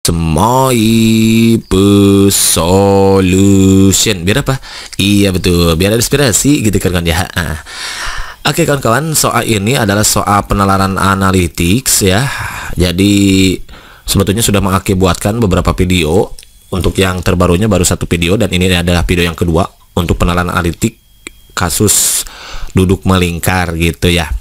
Semai Solution Biar apa? Iya betul, biar ada inspirasi gitu kan kan ya ah. Oke kawan-kawan, soal ini adalah soal penalaran analytics ya Jadi sebetulnya sudah mengakibatkan beberapa video Untuk yang terbarunya baru satu video dan ini adalah video yang kedua Untuk penalaran analitik kasus duduk melingkar gitu ya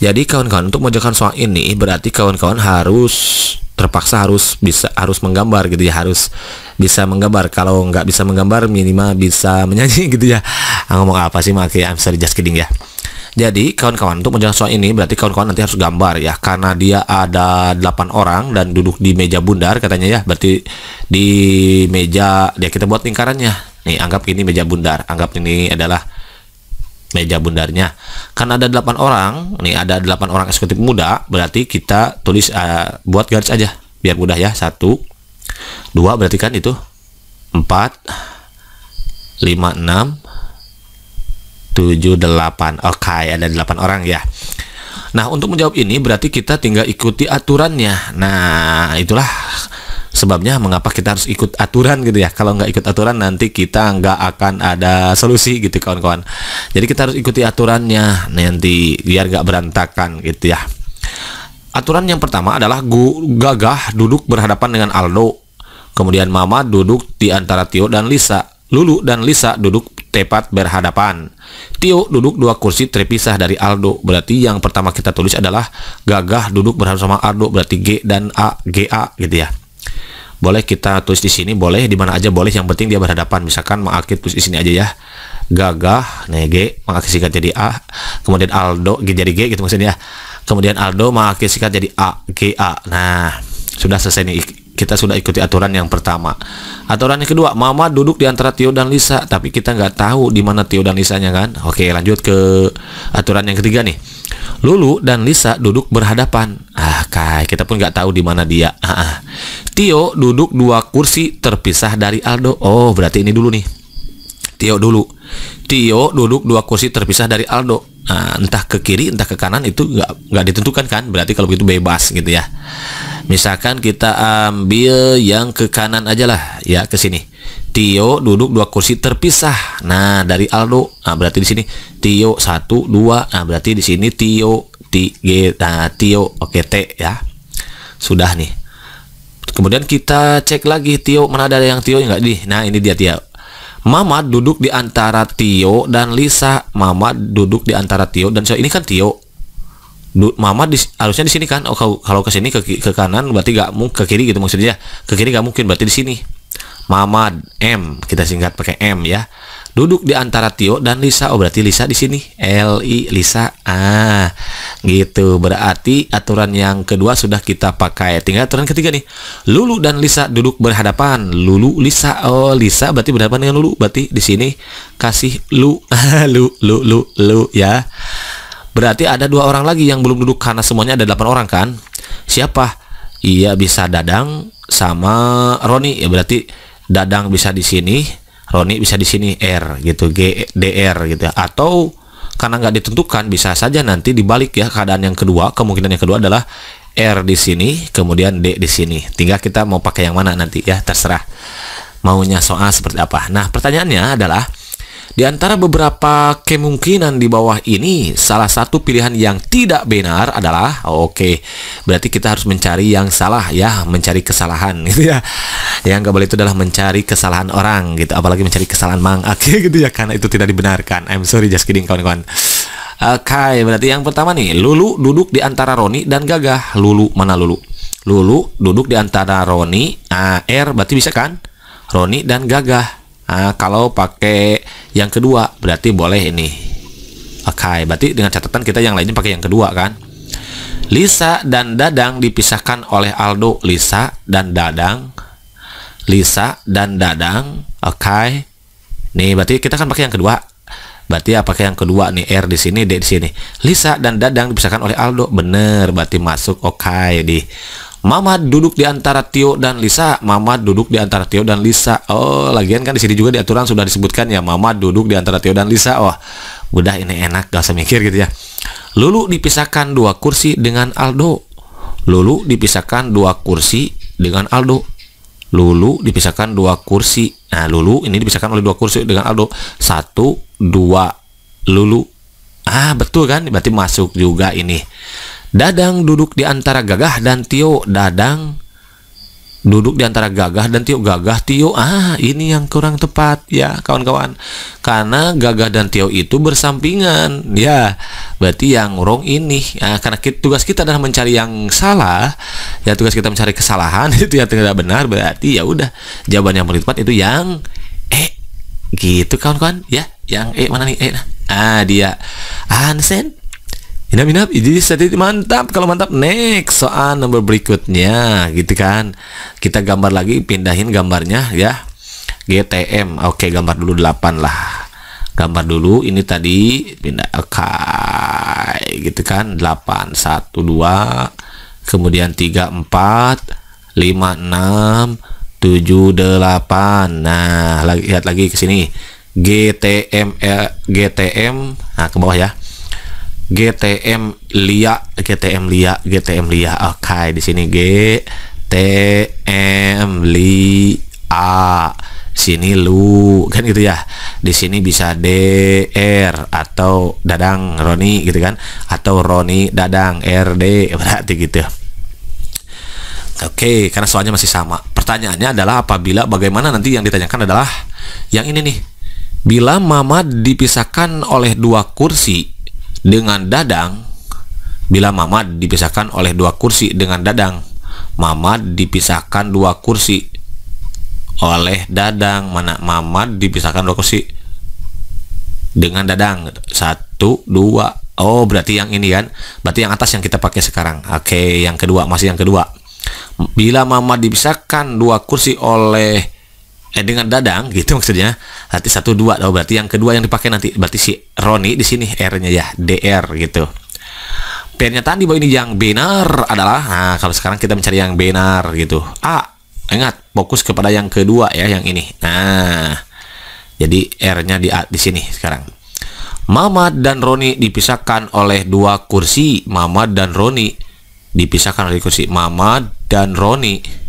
Jadi kawan-kawan untuk menjalankan soal ini berarti kawan-kawan harus terpaksa harus bisa harus menggambar gitu ya harus bisa menggambar kalau nggak bisa menggambar minimal bisa menyanyi gitu ya ah, ngomong apa sih maki I'm sorry just kidding ya jadi kawan-kawan untuk menjelaskan soal ini berarti kawan-kawan nanti harus gambar ya karena dia ada 8 orang dan duduk di meja bundar katanya ya berarti di meja ya kita buat lingkarannya nih anggap ini meja bundar anggap ini adalah meja bundarnya kan ada 8 orang nih ada 8 orang eksekutif muda berarti kita tulis uh, buat garis aja biar mudah ya satu dua berarti kan itu empat lima enam tujuh delapan oke okay, ada delapan orang ya nah untuk menjawab ini berarti kita tinggal ikuti aturannya nah itulah sebabnya mengapa kita harus ikut aturan gitu ya kalau nggak ikut aturan nanti kita nggak akan ada solusi gitu kawan-kawan jadi kita harus ikuti aturannya nanti biar nggak berantakan gitu ya Aturan yang pertama adalah Gagah duduk berhadapan dengan Aldo. Kemudian Mama duduk di antara Tio dan Lisa. Lulu dan Lisa duduk tepat berhadapan. Tio duduk dua kursi terpisah dari Aldo. Berarti yang pertama kita tulis adalah Gagah duduk berhadapan sama Aldo. Berarti G dan A, GA gitu ya. Boleh kita tulis di sini, boleh di mana aja boleh. Yang penting dia berhadapan. Misalkan mengakhir tulis di sini aja ya. Gagah, nah G, singkat jadi A. Kemudian Aldo G jadi G gitu maksudnya. Ya kemudian Aldo mengakhiri singkat jadi AGA nah sudah selesai nih kita sudah ikuti aturan yang pertama aturan yang kedua Mama duduk di antara Tio dan Lisa tapi kita nggak tahu di mana Tio dan Lisanya kan oke lanjut ke aturan yang ketiga nih Lulu dan Lisa duduk berhadapan ah kayak kita pun nggak tahu di mana dia ah. ah. Tio duduk dua kursi terpisah dari Aldo oh berarti ini dulu nih Tio dulu Tio duduk dua kursi terpisah dari Aldo Nah, entah ke kiri entah ke kanan itu nggak nggak ditentukan kan berarti kalau begitu bebas gitu ya misalkan kita ambil yang ke kanan aja lah ya ke sini Tio duduk dua kursi terpisah nah dari Aldo nah berarti di sini Tio satu dua nah berarti di sini Tio T G nah, Tio oke T ya sudah nih kemudian kita cek lagi Tio mana ada yang Tio nggak di nah ini dia Tio mama duduk di antara Tio dan Lisa. mama duduk di antara Tio dan Lisa. Ini kan Tio. Du Mama di, harusnya di sini kan. Oh, kalau, kalau ke sini ke, ke kanan berarti gak mungkin ke kiri gitu maksudnya. Ya. Ke kiri gak mungkin berarti di sini. mama M kita singkat pakai M ya duduk di antara Tio dan Lisa. Oh, berarti Lisa di sini. L i Lisa. Ah, gitu. Berarti aturan yang kedua sudah kita pakai. Tinggal aturan ketiga nih. Lulu dan Lisa duduk berhadapan. Lulu Lisa. Oh, Lisa berarti berhadapan dengan Lulu. Berarti di sini kasih lu lu lu lu lu ya. Berarti ada dua orang lagi yang belum duduk karena semuanya ada delapan orang kan? Siapa? Iya bisa Dadang sama Roni. Ya berarti Dadang bisa di sini, Roni bisa di sini R gitu G DR gitu ya atau karena nggak ditentukan bisa saja nanti dibalik ya keadaan yang kedua kemungkinan yang kedua adalah R di sini kemudian D di sini tinggal kita mau pakai yang mana nanti ya terserah maunya soal seperti apa nah pertanyaannya adalah di antara beberapa kemungkinan di bawah ini, salah satu pilihan yang tidak benar adalah oh, oke. Okay, berarti kita harus mencari yang salah ya, mencari kesalahan gitu ya. Yang nggak boleh itu adalah mencari kesalahan orang gitu, apalagi mencari kesalahan Mang okay, gitu ya karena itu tidak dibenarkan. I'm sorry just kidding kawan-kawan. Oke, okay, berarti yang pertama nih, Lulu duduk di antara Roni dan Gagah. Lulu mana Lulu? Lulu duduk di antara Roni, AR berarti bisa kan? Roni dan Gagah. Nah, kalau pakai yang kedua berarti boleh ini. Oke, okay, berarti dengan catatan kita yang lainnya pakai yang kedua kan? Lisa dan Dadang dipisahkan oleh Aldo. Lisa dan Dadang. Lisa dan Dadang. Oke. Okay. Nih, berarti kita kan pakai yang kedua. Berarti apa ya, yang kedua nih R di sini D di sini. Lisa dan Dadang dipisahkan oleh Aldo. Bener, berarti masuk oke okay, di Mamat duduk di antara Tio dan Lisa. Mamat duduk di antara Tio dan Lisa. Oh, lagian kan di sini juga di aturan sudah disebutkan ya, Mamat duduk di antara Tio dan Lisa. Oh, mudah ini enak, gak usah mikir gitu ya. Lulu dipisahkan dua kursi dengan Aldo. Lulu dipisahkan dua kursi dengan Aldo. Lulu dipisahkan dua kursi. Nah, Lulu ini dipisahkan oleh dua kursi dengan Aldo. Satu, dua, Lulu. Ah, betul kan? Berarti masuk juga ini. Dadang duduk di antara gagah dan Tio. Dadang duduk di antara gagah dan Tio. Gagah Tio, ah ini yang kurang tepat ya kawan-kawan. Karena gagah dan Tio itu bersampingan. Ya, berarti yang wrong ini. Nah, karena kita, tugas kita adalah mencari yang salah. Ya tugas kita mencari kesalahan itu yang tidak benar. Berarti ya udah jawaban yang paling tepat itu yang eh Gitu kawan-kawan ya. Yang eh mana nih? eh nah. Ah dia Hansen Inap hinap Idris Satit mantap kalau mantap next soal nomor berikutnya gitu kan kita gambar lagi pindahin gambarnya ya GTM oke gambar dulu 8 lah gambar dulu ini tadi pindah oke okay. gitu kan 8 1 2 kemudian 3 4 5 6 7, 8. Nah, lihat lagi ke sini. GTM eh, GTM nah ke bawah ya. GTM Lia GTM Lia GTM Lia oke okay, di sini G T M Lia sini lu kan gitu ya di sini bisa DR atau Dadang Roni gitu kan atau Roni Dadang RD berarti gitu ya. Oke, okay, karena soalnya masih sama. Pertanyaannya adalah apabila bagaimana nanti yang ditanyakan adalah yang ini nih. Bila mama dipisahkan oleh dua kursi, dengan Dadang bila Mamat dipisahkan oleh dua kursi dengan Dadang Mamat dipisahkan dua kursi oleh Dadang mana Mamat dipisahkan dua kursi dengan Dadang satu dua oh berarti yang ini kan berarti yang atas yang kita pakai sekarang oke yang kedua masih yang kedua bila Mamat dipisahkan dua kursi oleh eh dengan Dadang gitu maksudnya nanti satu dua loh berarti yang kedua yang dipakai nanti berarti si Roni di sini R-nya ya DR gitu pernyataan di bawah ini yang benar adalah nah kalau sekarang kita mencari yang benar gitu A ingat fokus kepada yang kedua ya yang ini nah jadi R-nya di A di sini sekarang Mamat dan Roni dipisahkan oleh dua kursi Mamat dan Roni dipisahkan oleh kursi Mamat dan Roni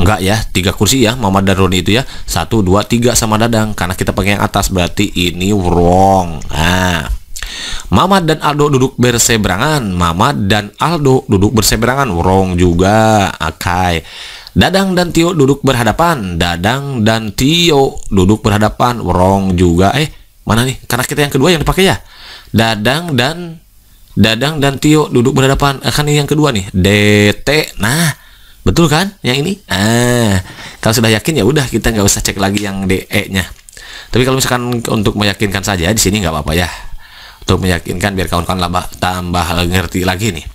enggak ya tiga kursi ya dan roni itu ya satu dua tiga sama Dadang karena kita pakai yang atas berarti ini wrong nah Mama dan Aldo duduk berseberangan Mama dan Aldo duduk berseberangan wrong juga akai Dadang dan Tio duduk berhadapan Dadang dan Tio duduk berhadapan wrong juga eh mana nih karena kita yang kedua yang dipakai ya Dadang dan Dadang dan Tio duduk berhadapan akan eh, kan yang kedua nih DT nah Betul kan? Yang ini? Ah, kalau sudah yakin ya udah kita nggak usah cek lagi yang DE-nya. Tapi kalau misalkan untuk meyakinkan saja di sini nggak apa-apa ya. Untuk meyakinkan biar kawan-kawan tambah ngerti lagi nih.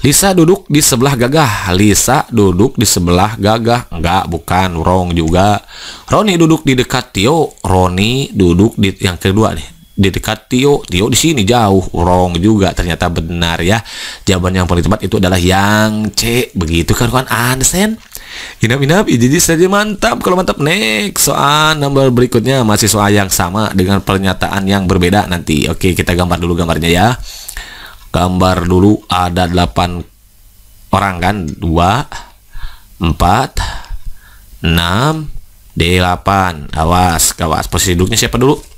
Lisa duduk di sebelah gagah. Lisa duduk di sebelah gagah. Enggak, bukan. Wrong juga. Roni duduk di dekat Tio. Roni duduk di yang kedua nih di dekat Tio, Tio di sini jauh, wrong juga ternyata benar ya. Jawaban yang paling tepat itu adalah yang C. Begitu kan kawan Ansen? Inap inap, jadi saja mantap. Kalau mantap next soal nomor berikutnya masih soal yang sama dengan pernyataan yang berbeda nanti. Oke, kita gambar dulu gambarnya ya. Gambar dulu ada 8 orang kan? dua, empat, enam, delapan. Awas, awas posisi duduknya siapa dulu?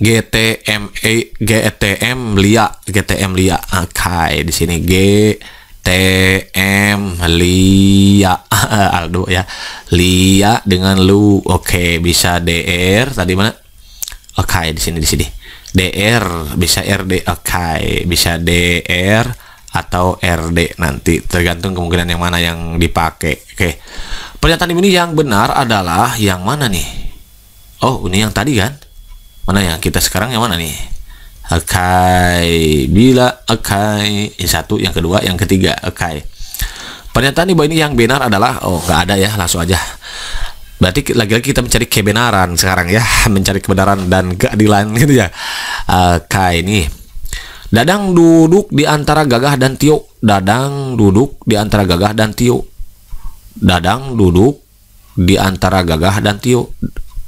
GTM T GTM Lia GTM Lia oke ah, okay, di sini G T M Lia Aldo ya Lia dengan lu oke okay, bisa DR tadi mana oke oh, di sini di sini DR bisa RD oke oh, okay. bisa DR atau RD nanti tergantung kemungkinan yang mana yang dipakai oke pernyataan ini yang benar adalah yang mana nih oh ini yang tadi kan mana yang kita sekarang yang mana nih akai bila akai yang satu yang kedua yang ketiga akai pernyataan di bawah ini yang benar adalah oh nggak ada ya langsung aja berarti lagi-lagi kita mencari kebenaran sekarang ya mencari kebenaran dan keadilan gitu ya akai ini Dadang duduk di antara gagah dan Tio. Dadang duduk di antara gagah dan Tio. Dadang duduk di antara gagah dan Tio.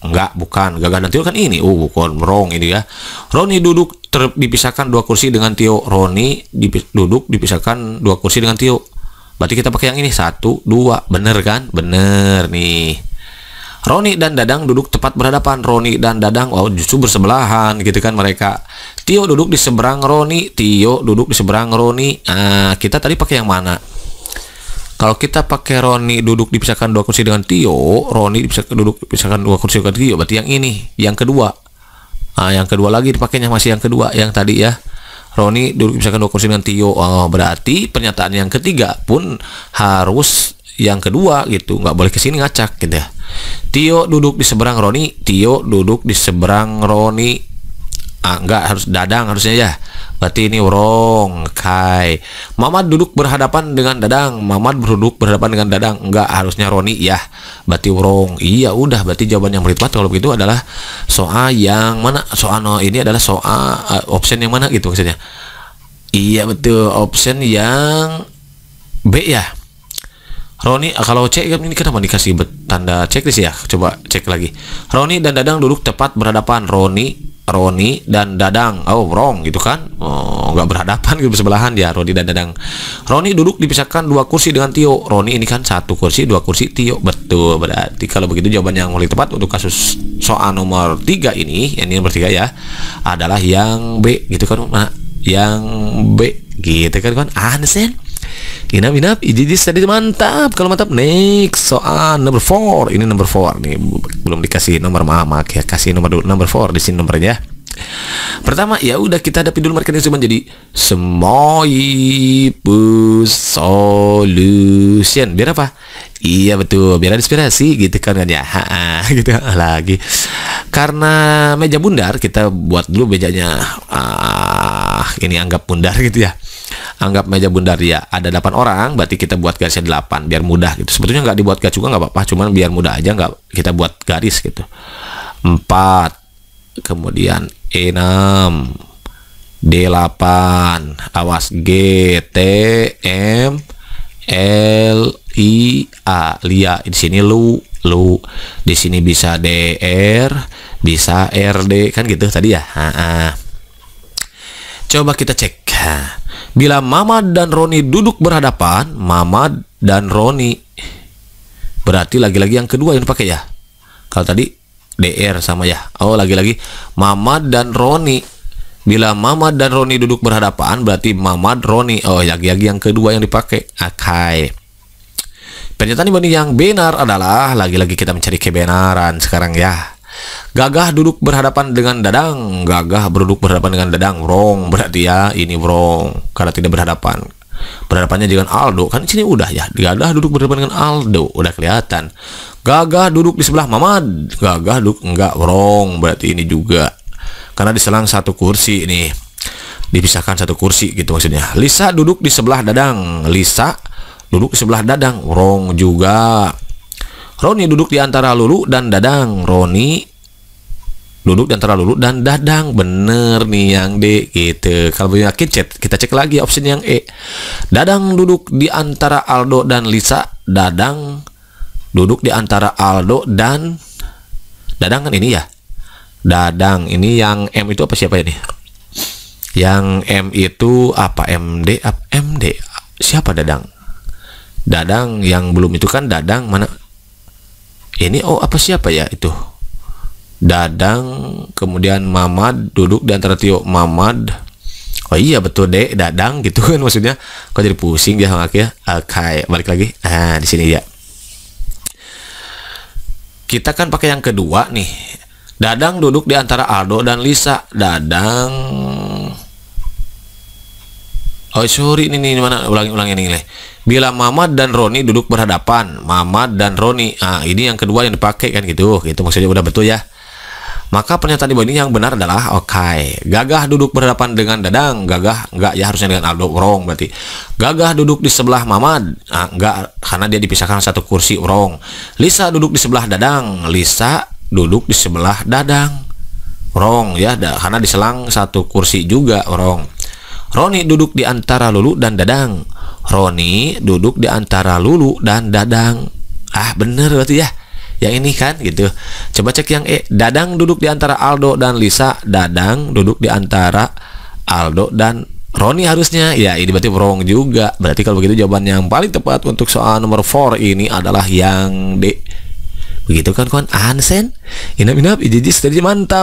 Enggak, bukan. Gagan dan Tio kan ini. Uh, bukan. merong ini ya. Roni duduk ter dipisahkan dua kursi dengan Tio. Roni dipis duduk dipisahkan dua kursi dengan Tio. Berarti kita pakai yang ini. Satu, dua. Bener kan? Bener nih. Roni dan Dadang duduk tepat berhadapan. Roni dan Dadang, wow oh, justru bersebelahan gitu kan mereka. Tio duduk di seberang Roni. Tio duduk di seberang Roni. Nah, kita tadi pakai yang mana? Kalau kita pakai Roni duduk dipisahkan dua kursi dengan Tio, Roni dipisahkan duduk dipisahkan dua kursi dengan Tio, berarti yang ini, yang kedua. Nah, yang kedua lagi dipakainya masih yang kedua, yang tadi ya. Roni duduk dipisahkan dua kursi dengan Tio. Oh, berarti pernyataan yang ketiga pun harus yang kedua gitu, nggak boleh kesini ngacak gitu ya. Tio duduk di seberang Roni, Tio duduk di seberang Roni ah, enggak harus dadang harusnya ya berarti ini wrong kai Mamat duduk berhadapan dengan dadang Mamat berduduk berhadapan dengan dadang enggak harusnya Roni ya berarti wrong iya udah berarti jawaban yang berlipat kalau begitu adalah soal yang mana soal no, ini adalah soal uh, option yang mana gitu maksudnya iya betul option yang B ya Roni eh, kalau cek ini kenapa dikasih tanda checklist ya coba cek lagi Roni dan Dadang duduk tepat berhadapan Roni Roni dan Dadang oh wrong gitu kan oh nggak berhadapan gitu sebelahan ya. Roni dan Dadang Roni duduk dipisahkan dua kursi dengan Tio Roni ini kan satu kursi dua kursi Tio betul berarti kalau begitu jawaban yang paling tepat untuk kasus soal nomor tiga ini yang ini nomor tiga ya adalah yang B gitu kan yang B gitu kan kan anesin. Inap inap jadi tadi mantap kalau mantap next soal number four ini number four nih belum dikasih nomor mama ya kasih nomor dulu number four di sini nomornya pertama ya udah kita hadapi dulu ini cuma jadi semoibu solution biar apa iya betul biar inspirasi gitu kan kan ya ha gitu lagi karena meja bundar kita buat dulu mejanya uh, ah ini anggap bundar gitu ya anggap meja bundar ya ada 8 orang berarti kita buat garisnya 8 biar mudah gitu sebetulnya nggak dibuat garis juga nggak apa-apa cuman biar mudah aja nggak kita buat garis gitu 4 kemudian E6 D8 awas G T M L I A lia di sini lu lu di sini bisa DR bisa RD kan gitu tadi ya ha Coba kita cek. Bila Mama dan Roni duduk berhadapan, Mama dan Roni berarti lagi-lagi yang kedua yang dipakai ya. Kalau tadi DR sama ya. Oh, lagi-lagi Mama dan Roni. Bila Mama dan Roni duduk berhadapan, berarti Mama Roni. Oh, lagi-lagi yang kedua yang dipakai. Akai. Pernyataan ini yang benar adalah lagi-lagi kita mencari kebenaran sekarang ya. Gagah duduk berhadapan dengan Dadang. Gagah berduduk berhadapan dengan Dadang. Wrong berarti ya, ini wrong karena tidak berhadapan. Berhadapannya dengan Aldo kan sini udah ya. Gagah duduk berhadapan dengan Aldo udah kelihatan. Gagah duduk di sebelah Mamad. Gagah duduk enggak wrong berarti ini juga. Karena diselang satu kursi ini. Dipisahkan satu kursi gitu maksudnya. Lisa duduk di sebelah Dadang. Lisa duduk di sebelah Dadang. Wrong juga. Roni duduk di antara Lulu dan Dadang. Roni duduk di antara duduk dan dadang bener nih yang D gitu kalau belum yakin chat kita cek lagi opsi yang E dadang duduk di antara Aldo dan Lisa dadang duduk di antara Aldo dan dadang kan ini ya dadang ini yang M itu apa siapa ya ini yang M itu apa MD apa MD siapa dadang dadang yang belum itu kan dadang mana ini oh apa siapa ya itu Dadang kemudian Mamad duduk di antara Tio Mamad oh iya betul deh Dadang gitu kan maksudnya kok jadi pusing dia sama ya oke eh, balik lagi Nah, di sini ya kita kan pakai yang kedua nih Dadang duduk di antara Aldo dan Lisa Dadang Oh sorry ini, ini mana ulangi ulangi ini nih. Bila Mamad dan Roni duduk berhadapan, Mamad dan Roni. Ah ini yang kedua yang dipakai kan gitu. Gitu maksudnya udah betul ya. Maka pernyataan di bawah ini yang benar adalah oke. Okay. Gagah duduk berhadapan dengan Dadang. Gagah enggak ya harusnya dengan Aldo urong berarti. Gagah duduk di sebelah Mamad. Nah, enggak karena dia dipisahkan satu kursi urong. Lisa duduk di sebelah Dadang. Lisa duduk di sebelah Dadang. Rong ya da, karena diselang satu kursi juga Rong. Roni duduk di antara Lulu dan Dadang. Roni duduk di antara Lulu dan Dadang. Ah bener berarti ya yang ini kan gitu coba cek yang E Dadang duduk di antara Aldo dan Lisa Dadang duduk di antara Aldo dan Roni harusnya ya ini berarti wrong juga berarti kalau begitu jawaban yang paling tepat untuk soal nomor 4 ini adalah yang D begitu kan kawan ansen inap inap ijijis tadi mantap